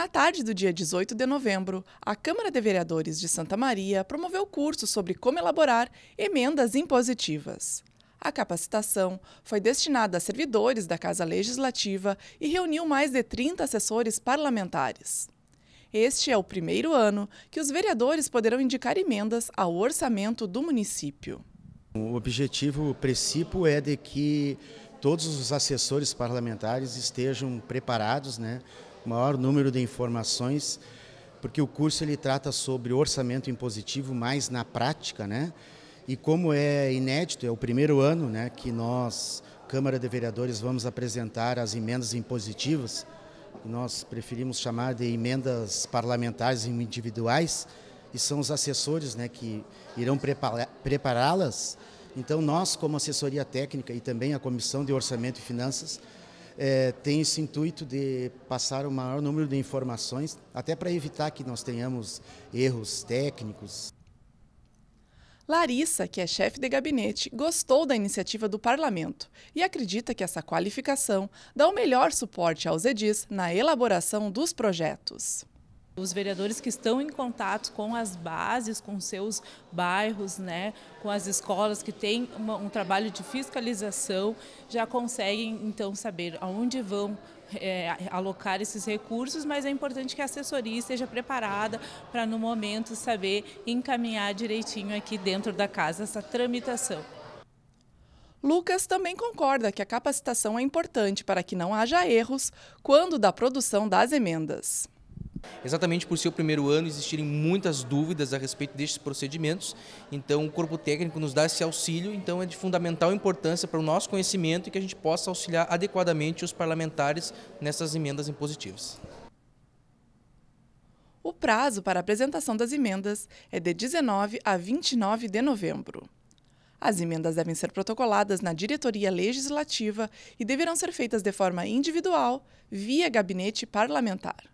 Na tarde do dia 18 de novembro, a Câmara de Vereadores de Santa Maria promoveu curso sobre como elaborar emendas impositivas. A capacitação foi destinada a servidores da Casa Legislativa e reuniu mais de 30 assessores parlamentares. Este é o primeiro ano que os vereadores poderão indicar emendas ao orçamento do município. O objetivo, principal princípio é de que todos os assessores parlamentares estejam preparados, né, maior número de informações, porque o curso ele trata sobre orçamento impositivo mais na prática, né? E como é inédito, é o primeiro ano, né, que nós Câmara de Vereadores vamos apresentar as emendas impositivas, que nós preferimos chamar de emendas parlamentares individuais, e são os assessores, né, que irão prepará-las. Então nós, como assessoria técnica e também a Comissão de Orçamento e Finanças, é, tem esse intuito de passar o maior número de informações, até para evitar que nós tenhamos erros técnicos. Larissa, que é chefe de gabinete, gostou da iniciativa do parlamento e acredita que essa qualificação dá o melhor suporte aos edis na elaboração dos projetos. Os vereadores que estão em contato com as bases, com seus bairros, né, com as escolas que têm uma, um trabalho de fiscalização, já conseguem então saber aonde vão é, alocar esses recursos, mas é importante que a assessoria esteja preparada para, no momento, saber encaminhar direitinho aqui dentro da casa essa tramitação. Lucas também concorda que a capacitação é importante para que não haja erros quando da produção das emendas. Exatamente por ser o primeiro ano, existirem muitas dúvidas a respeito destes procedimentos, então o corpo técnico nos dá esse auxílio, então é de fundamental importância para o nosso conhecimento e que a gente possa auxiliar adequadamente os parlamentares nessas emendas impositivas. O prazo para apresentação das emendas é de 19 a 29 de novembro. As emendas devem ser protocoladas na diretoria legislativa e deverão ser feitas de forma individual, via gabinete parlamentar.